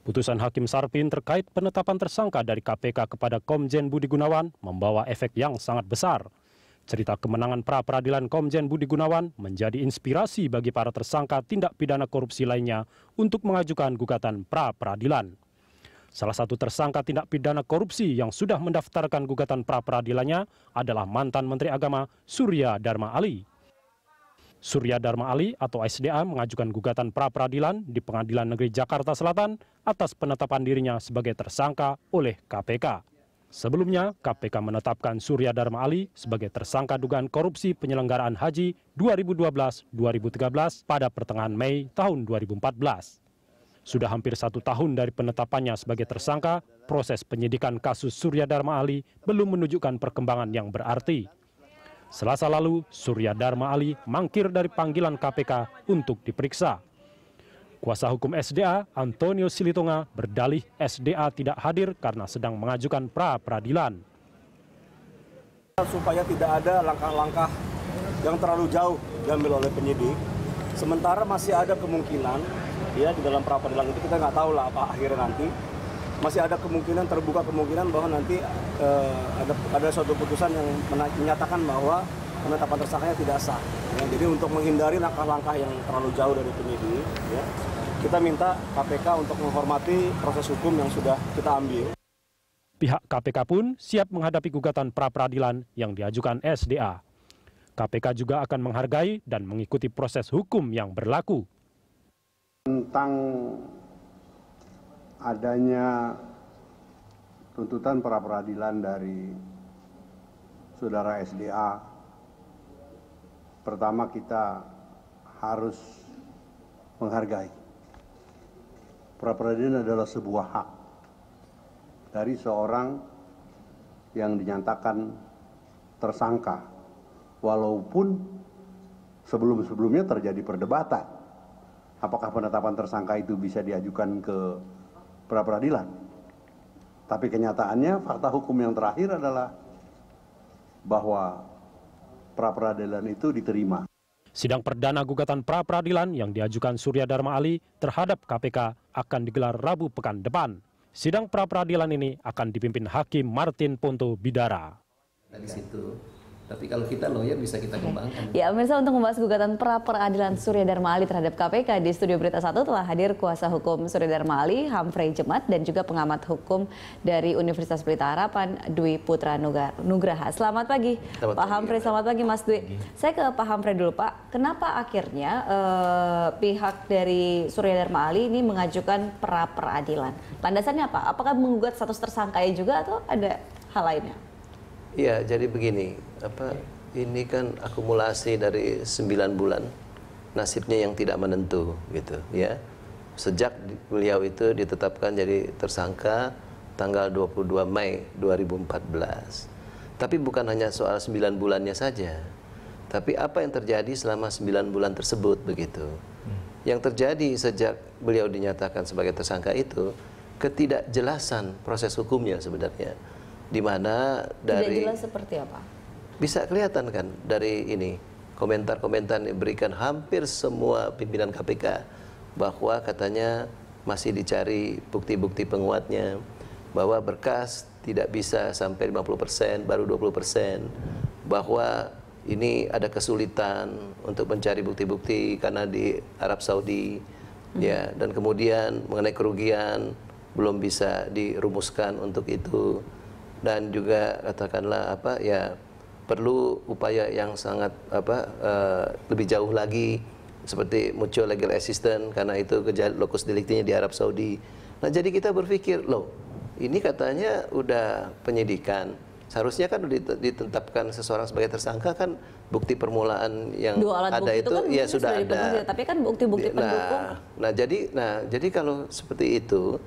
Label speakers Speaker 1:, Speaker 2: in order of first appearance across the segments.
Speaker 1: Putusan Hakim Sarpin terkait penetapan tersangka dari KPK kepada Komjen Budi Gunawan membawa efek yang sangat besar. Cerita kemenangan pra-peradilan Komjen Budi Gunawan menjadi inspirasi bagi para tersangka tindak pidana korupsi lainnya untuk mengajukan gugatan pra-peradilan. Salah satu tersangka tindak pidana korupsi yang sudah mendaftarkan gugatan pra-peradilannya adalah mantan Menteri Agama Surya Dharma Ali. Surya Dharma Ali atau SDA mengajukan gugatan pra-peradilan di Pengadilan Negeri Jakarta Selatan atas penetapan dirinya sebagai tersangka oleh KPK. Sebelumnya, KPK menetapkan Surya Dharma Ali sebagai tersangka dugaan korupsi penyelenggaraan haji 2012-2013 pada pertengahan Mei tahun 2014. Sudah hampir satu tahun dari penetapannya sebagai tersangka, proses penyidikan kasus Surya Dharma Ali belum menunjukkan perkembangan yang berarti. Selasa lalu, Surya Dharma Ali mangkir dari panggilan KPK untuk diperiksa. Kuasa hukum SDA, Antonio Silitonga, berdalih SDA tidak hadir karena sedang mengajukan pra-peradilan.
Speaker 2: Supaya tidak ada langkah-langkah yang terlalu jauh diambil oleh penyidik, sementara masih ada kemungkinan ya di dalam pra-peradilan itu kita nggak tahu lah apa akhirnya nanti masih ada kemungkinan terbuka kemungkinan bahwa nanti eh, ada ada suatu putusan yang menyatakan bahwa penetapan tersangkanya tidak sah. Ya, jadi untuk menghindari langkah-langkah yang terlalu jauh dari penyidik, ya, kita minta KPK untuk menghormati proses hukum yang sudah kita ambil.
Speaker 1: Pihak KPK pun siap menghadapi gugatan pra peradilan yang diajukan SDA. KPK juga akan menghargai dan mengikuti proses hukum yang berlaku. Tentang adanya tuntutan pra peradilan dari saudara SDA pertama kita harus menghargai pra peradilan adalah sebuah hak dari seorang yang dinyatakan tersangka walaupun sebelum-sebelumnya terjadi perdebatan apakah penetapan tersangka itu bisa diajukan ke pra peradilan tapi kenyataannya fakta hukum yang terakhir adalah bahwa pra peradilan itu diterima Sidang perdana gugatan pra peradilan yang diajukan Surya Dharma Ali terhadap KPK akan digelar Rabu pekan depan. Sidang pra peradilan ini akan dipimpin Hakim Martin Ponto Bidara.
Speaker 3: Dari situ tapi kalau kita lawyer bisa kita kembangkan.
Speaker 4: Ya, pemirsa untuk membahas gugatan pra peradilan Surya Dharma Ali terhadap KPK di Studio Berita 1 telah hadir kuasa hukum Surya Dharma Ali, Humphrey Jemat dan juga pengamat hukum dari Universitas Pelita Harapan Dwi Putra Nugraha. Selamat pagi, selamat Pak Hamfrey, Ya. Selamat pagi, Mas Dwi. Pagi. Saya ke Pak Humphrey dulu, Pak. Kenapa akhirnya eh, pihak dari Surya Dharma Ali ini mengajukan pra peradilan? Landasannya apa? Apakah menggugat status tersangka juga atau ada hal lainnya?
Speaker 3: Iya, jadi begini, apa ini kan akumulasi dari 9 bulan nasibnya yang tidak menentu gitu, ya. Sejak beliau itu ditetapkan jadi tersangka tanggal 22 Mei 2014. Tapi bukan hanya soal 9 bulannya saja. Tapi apa yang terjadi selama 9 bulan tersebut begitu. Hmm. Yang terjadi sejak beliau dinyatakan sebagai tersangka itu ketidakjelasan proses hukumnya sebenarnya di mana dari Tidak jelas seperti apa? Bisa kelihatan kan dari ini komentar-komentar yang diberikan hampir semua pimpinan KPK bahwa katanya masih dicari bukti-bukti penguatnya bahwa berkas tidak bisa sampai 50% baru 20% bahwa ini ada kesulitan untuk mencari bukti-bukti karena di Arab Saudi hmm. ya dan kemudian mengenai kerugian belum bisa dirumuskan untuk itu dan juga katakanlah apa ya perlu upaya yang sangat apa uh, lebih jauh lagi seperti muncul legal assistant karena itu kejahat lokus deliktinya di Arab Saudi. Nah, jadi kita berpikir, loh, ini katanya udah penyidikan. Seharusnya kan ditetapkan seseorang sebagai tersangka kan bukti permulaan yang Dua alat ada bukti itu, itu kan ya sudah ada.
Speaker 4: Tapi kan bukti-bukti nah, pendukung.
Speaker 3: nah jadi nah jadi kalau seperti itu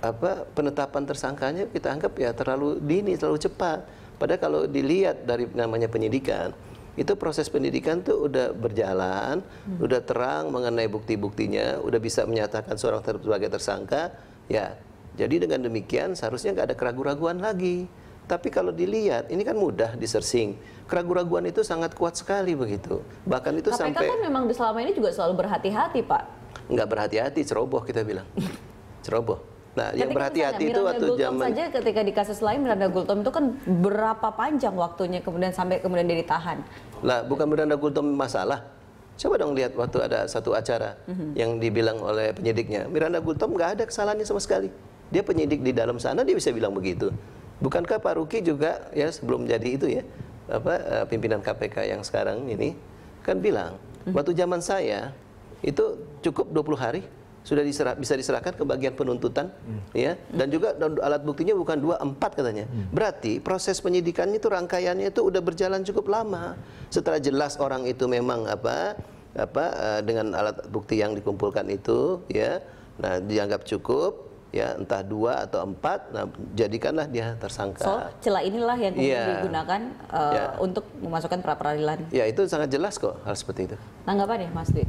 Speaker 3: apa penetapan tersangkanya kita anggap ya terlalu dini, terlalu cepat. Padahal kalau dilihat dari namanya penyidikan, itu proses pendidikan tuh udah berjalan, hmm. udah terang mengenai bukti-buktinya, udah bisa menyatakan seorang ter sebagai tersangka, ya. Jadi dengan demikian seharusnya nggak ada keraguan-raguan lagi. Tapi kalau dilihat, ini kan mudah disersing. Keraguan-raguan itu sangat kuat sekali begitu. Bahkan itu KPK kan sampai... kan
Speaker 1: memang
Speaker 4: selama ini juga selalu berhati-hati, Pak.
Speaker 3: Nggak berhati-hati, ceroboh kita bilang. ceroboh. Nah, yang berhati-hati itu waktu zaman saja
Speaker 4: ketika di kasus lain Miranda Gultom itu kan berapa panjang waktunya kemudian sampai kemudian dia ditahan.
Speaker 3: Lah bukan Miranda Gultom masalah. Coba dong lihat waktu ada satu acara mm-hmm. yang dibilang oleh penyidiknya, Miranda Gultom nggak ada kesalahannya sama sekali. Dia penyidik di dalam sana dia bisa bilang begitu. Bukankah Pak Ruki juga ya sebelum jadi itu ya apa e, pimpinan KPK yang sekarang ini kan bilang mm-hmm. waktu zaman saya itu cukup 20 hari sudah diserah, bisa diserahkan ke bagian penuntutan hmm. ya dan juga alat buktinya bukan dua empat katanya hmm. berarti proses penyidikannya itu rangkaiannya itu udah berjalan cukup lama setelah jelas orang itu memang apa apa eh, dengan alat bukti yang dikumpulkan itu ya nah dianggap cukup ya entah dua atau empat, nah jadikanlah dia tersangka. So
Speaker 4: celah inilah yang kemudian yeah. digunakan uh, eh, yeah. untuk memasukkan pra peradilan.
Speaker 3: Ya itu sangat jelas kok hal seperti itu.
Speaker 4: Tanggapan ya Mas Dwi?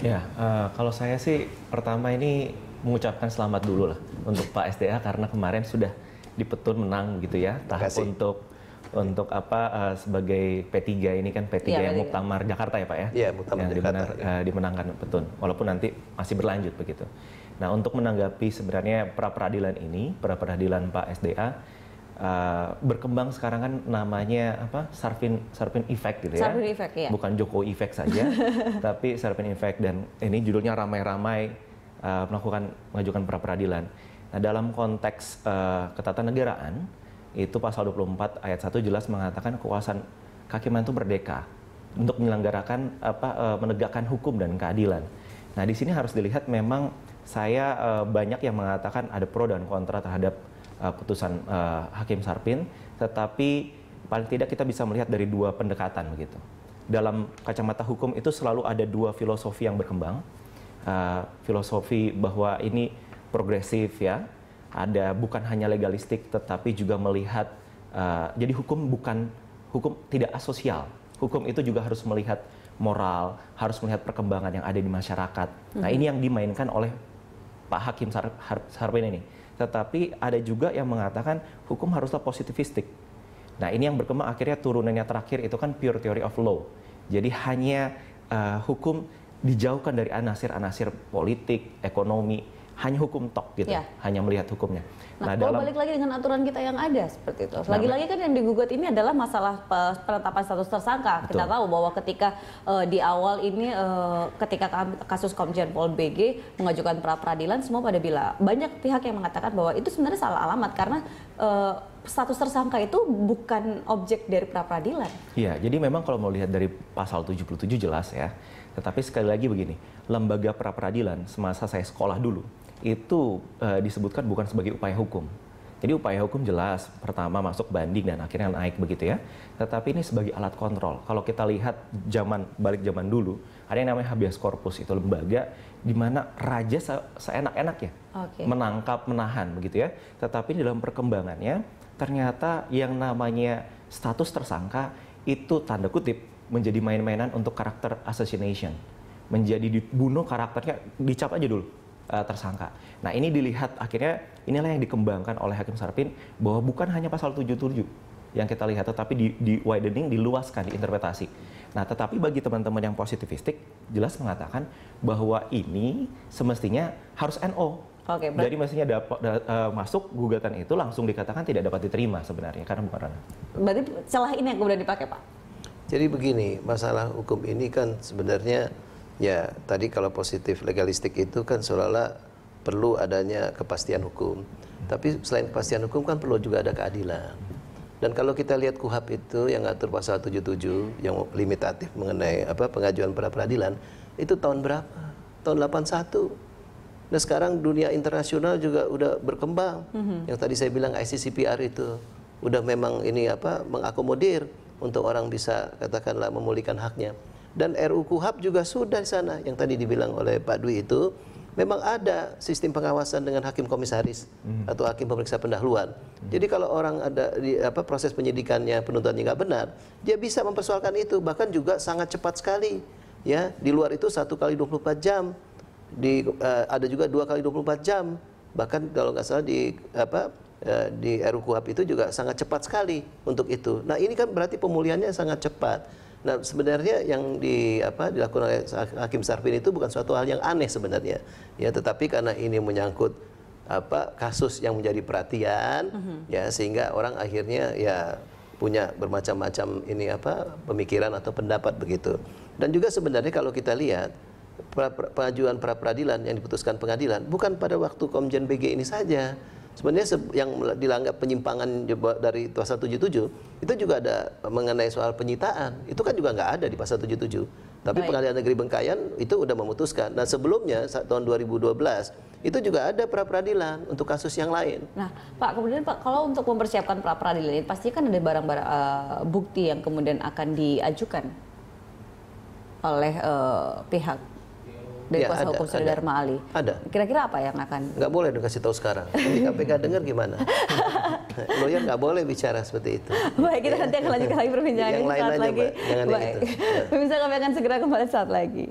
Speaker 2: Ya, uh, kalau saya sih pertama ini mengucapkan selamat dulu lah untuk Pak SDA karena kemarin sudah dipetun menang gitu ya tahap untuk untuk apa uh, sebagai P3 ini kan P3 ya, yang Muktamar Jakarta ya Pak ya, ya Muktamar yang Jakarta, ya. Uh, dimenangkan petun walaupun nanti masih berlanjut begitu. Nah untuk menanggapi sebenarnya pra peradilan ini pra peradilan Pak SDA uh, berkembang sekarang kan namanya apa Sarpin Sarpin Effect gitu ya. Sarpin
Speaker 4: Effect ya. Bukan
Speaker 2: Joko Effect saja, tapi Sarpin Effect dan ini judulnya ramai-ramai uh, melakukan mengajukan pra peradilan. Nah, dalam konteks uh, ketatanegaraan itu pasal 24 ayat 1 jelas mengatakan kekuasaan kehakiman itu merdeka untuk menyelenggarakan apa uh, menegakkan hukum dan keadilan. Nah, di sini harus dilihat memang saya uh, banyak yang mengatakan ada pro dan kontra terhadap uh, eh, putusan uh, eh, Hakim Sarpin, tetapi paling tidak kita bisa melihat dari dua pendekatan begitu. Dalam kacamata hukum itu selalu ada dua filosofi yang berkembang. Uh, filosofi bahwa ini progresif ya, ada bukan hanya legalistik tetapi juga melihat uh, jadi hukum bukan hukum tidak asosial. Hukum itu juga harus melihat moral, harus melihat perkembangan yang ada di masyarakat. Mm -hmm. Nah, mhm. ini yang dimainkan oleh Pak Hakim Sar Sarpin ini tetapi ada juga yang mengatakan hukum haruslah positivistik. Nah, ini yang berkembang akhirnya turunannya terakhir itu kan pure theory of law. Jadi hanya uh, hukum dijauhkan dari anasir-anasir politik, ekonomi, hanya hukum tok gitu, ya. hanya melihat hukumnya. Nah, nah kalau balik
Speaker 4: lagi dengan aturan kita yang ada seperti itu. Lagi-lagi nah, kan yang digugat ini adalah masalah penetapan status tersangka. Betul. Kita tahu bahwa ketika uh, di awal ini uh, ketika kasus Komjen Pol BG mengajukan pra peradilan semua pada bila banyak pihak yang mengatakan bahwa itu sebenarnya salah alamat karena uh, status tersangka itu bukan objek dari pra peradilan.
Speaker 2: Iya, jadi memang kalau mau lihat dari pasal 77 jelas ya. Tetapi sekali lagi begini, lembaga pra peradilan semasa saya sekolah dulu itu uh, disebutkan bukan sebagai upaya hukum. Jadi upaya hukum jelas pertama masuk banding dan akhirnya naik begitu ya. Tetapi ini sebagai alat kontrol. Kalau kita lihat zaman balik zaman dulu, ada yang namanya habeas corpus itu lembaga di mana raja se seenak-enaknya okay. menangkap, menahan begitu ya. Tetapi dalam perkembangannya ternyata yang namanya status tersangka itu tanda kutip menjadi main-mainan untuk karakter assassination. Menjadi dibunuh karakternya dicap aja dulu uh, tersangka. Nah ini dilihat akhirnya inilah yang dikembangkan oleh Hakim Sarpin bahwa bukan hanya pasal 77 yang kita lihat tetapi di, di widening diluaskan diinterpretasi. Nah tetapi bagi teman-teman yang positivistik jelas mengatakan bahwa ini semestinya harus NO Oke, okay, Jadi mestinya dapat da, uh, masuk gugatan itu langsung dikatakan tidak dapat diterima sebenarnya karena bukan ranah.
Speaker 4: Berarti celah ini yang kemudian dipakai, Pak.
Speaker 2: Jadi begini, masalah hukum ini kan
Speaker 3: sebenarnya Ya, tadi kalau positif legalistik itu kan seolah-olah perlu adanya kepastian hukum. Tapi selain kepastian hukum kan perlu juga ada keadilan. Dan kalau kita lihat KUHAP itu yang ngatur pasal 77 yang limitatif mengenai apa pengajuan pra peradilan itu tahun berapa? Tahun 81. Nah sekarang dunia internasional juga udah berkembang. Mm -hmm. Yang tadi saya bilang ICCPR itu udah memang ini apa mengakomodir untuk orang bisa katakanlah memulihkan haknya dan RU KUHAP juga sudah di sana yang tadi dibilang oleh Pak Dwi itu memang ada sistem pengawasan dengan hakim komisaris hmm. atau hakim pemeriksa pendahuluan. Hmm. Jadi kalau orang ada di, apa proses penyidikannya penuntutannya nggak benar, dia bisa mempersoalkan itu bahkan juga sangat cepat sekali ya di luar itu satu kali 24 jam di uh, ada juga dua kali 24 jam bahkan kalau nggak salah di apa uh, di itu juga sangat cepat sekali untuk itu. Nah ini kan berarti pemulihannya sangat cepat Nah, sebenarnya yang di apa dilakukan oleh Hakim Sarfin itu bukan suatu hal yang aneh sebenarnya. Ya, tetapi karena ini menyangkut apa kasus yang menjadi perhatian mm -hmm. ya sehingga orang akhirnya ya punya bermacam-macam ini apa pemikiran atau pendapat begitu. Dan juga sebenarnya kalau kita lihat pengajuan pra peradilan yang diputuskan pengadilan bukan pada waktu Komjen BG ini saja Sebenarnya yang dilanggar penyimpangan dari pasal 77 itu juga ada mengenai soal penyitaan. Itu kan juga nggak ada di pasal 77. Tapi Baik. Pengadilan Negeri Bengkayan itu sudah memutuskan. dan nah, sebelumnya saat tahun 2012 itu juga ada pra peradilan untuk kasus yang lain.
Speaker 4: Nah Pak kemudian Pak kalau untuk mempersiapkan pra peradilan ini pasti kan ada barang-barang uh, bukti yang kemudian akan diajukan oleh uh, pihak dari ya, kuasa ada, hukum Dharma Ali. Ada. Kira-kira apa yang akan?
Speaker 3: Nggak boleh dikasih tahu sekarang. Nanti KPK dengar gimana? Lawyer nggak boleh bicara seperti itu.
Speaker 4: Baik, kita nanti akan lanjutkan lagi perbincangan yang lain saat lagi. Mbak. Jangan Baik. Pemirsa kami akan segera kembali saat lagi.